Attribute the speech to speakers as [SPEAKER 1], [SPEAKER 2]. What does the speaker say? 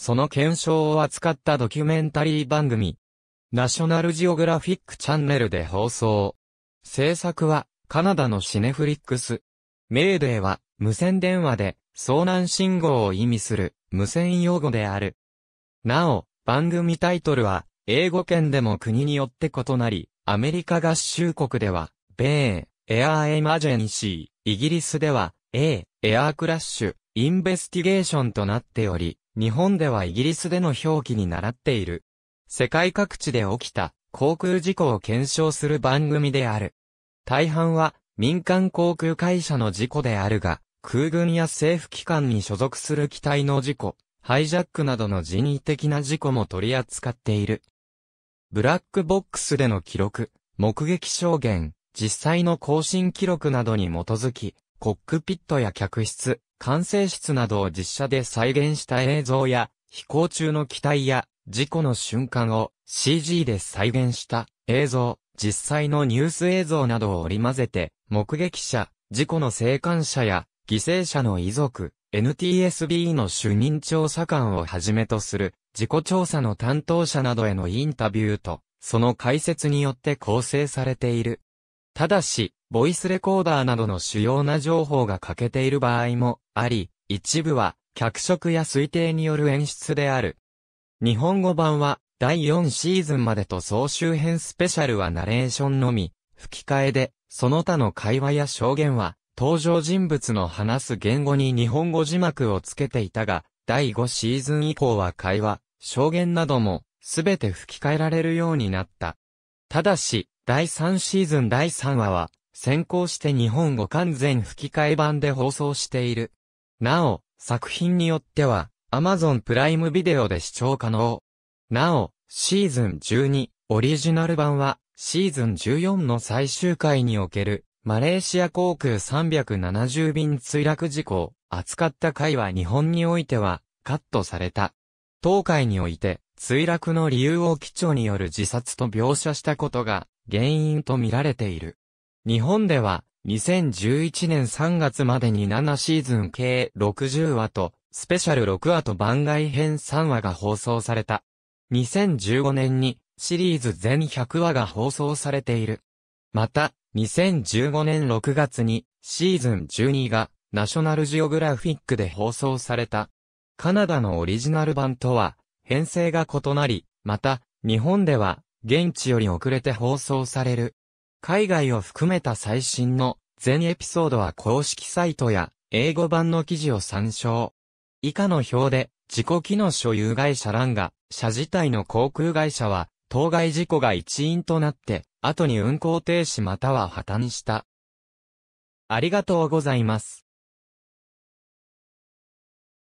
[SPEAKER 1] その検証を扱ったドキュメンタリー番組、ナショナルジオグラフィックチャンネルで放送。制作は、カナダのシネフリックス。メーデーは、無線電話で、遭難信号を意味する、無線用語である。なお、番組タイトルは、英語圏でも国によって異なり、アメリカ合衆国では、米、エアーエマジェンシー、イギリスでは、A、エアークラッシュ、インベスティゲーションとなっており、日本ではイギリスでの表記に習っている。世界各地で起きた航空事故を検証する番組である。大半は民間航空会社の事故であるが、空軍や政府機関に所属する機体の事故、ハイジャックなどの人為的な事故も取り扱っている。ブラックボックスでの記録、目撃証言、実際の更新記録などに基づき、コックピットや客室、管制室などを実写で再現した映像や、飛行中の機体や、事故の瞬間を CG で再現した映像、実際のニュース映像などを織り交ぜて、目撃者、事故の生還者や、犠牲者の遺族、NTSB の主任調査官をはじめとする、事故調査の担当者などへのインタビューと、その解説によって構成されている。ただし、ボイスレコーダーなどの主要な情報が欠けている場合もあり、一部は脚色や推定による演出である。日本語版は第4シーズンまでと総集編スペシャルはナレーションのみ、吹き替えで、その他の会話や証言は登場人物の話す言語に日本語字幕をつけていたが、第5シーズン以降は会話、証言などもすべて吹き替えられるようになった。ただし、第3シーズン第3話は、先行して日本語完全吹き替え版で放送している。なお、作品によっては、Amazon プライムビデオで視聴可能。なお、シーズン12、オリジナル版は、シーズン14の最終回における、マレーシア航空370便墜落事故を扱った回は日本においては、カットされた。当回において、墜落の理由を基調による自殺と描写したことが原因とみられている。日本では、2011年3月までに7シーズン計60話と、スペシャル6話と番外編3話が放送された。2015年にシリーズ全100話が放送されている。また、2015年6月にシーズン12がナショナルジオグラフィックで放送された。カナダのオリジナル版とは編成が異なり、また、日本では現地より遅れて放送される。海外を含めた最新の全エピソードは公式サイトや英語版の記事を参照。以下の表で自己機能所有会社ランが、社自体の航空会社は当該事故が一因となって後に運航停止または破綻した。ありがとうございます。